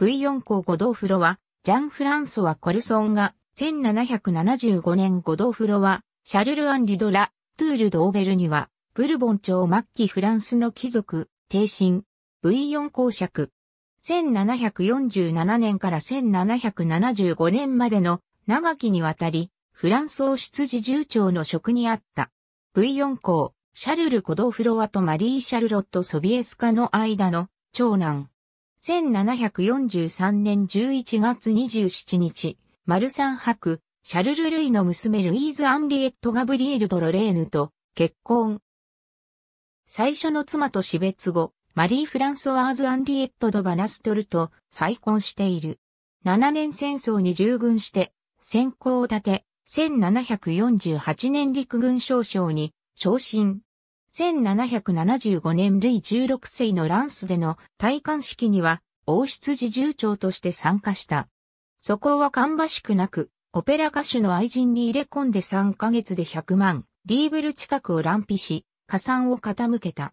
V4 校ゴドフロワ、ジャン・フランソワ・コルソンが、1775年ゴドフロワ、シャルル・アン・リドラ、トゥール・ドーベルには、ブルボン朝末期フランスの貴族、帝神、V4 公爵。1747年から1775年までの長きにわたり、フランス王室自重長の職にあった。V4 公、シャルル・コドフロワとマリー・シャルロット・ソビエスカの間の長男。1743年11月27日、マルサンク・シャルル・ルイの娘ルイーズ・アンリエット・ガブリエル・ドロレーヌと結婚。最初の妻と死別後、マリー・フランソワーズ・アンリエット・ド・バナストルと再婚している。7年戦争に従軍して、先行を立て、1748年陸軍少将に昇進。1775年類16世のランスでの戴冠式には王室侍従長として参加した。そこは芳しくなく、オペラ歌手の愛人に入れ込んで3ヶ月で100万、リーブル近くを乱費し、加算を傾けた。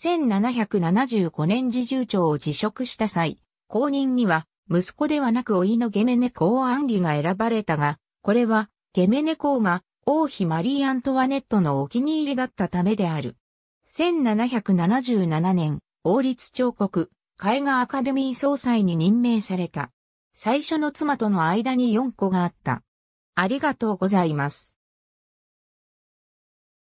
1775年侍従長を辞職した際、後任には、息子ではなく老いのゲメネコー・アンリが選ばれたが、これは、ゲメネコーが王妃マリー・アントワネットのお気に入りだったためである。1777年、王立彫刻、絵画アカデミー総裁に任命された。最初の妻との間に4個があった。ありがとうございます。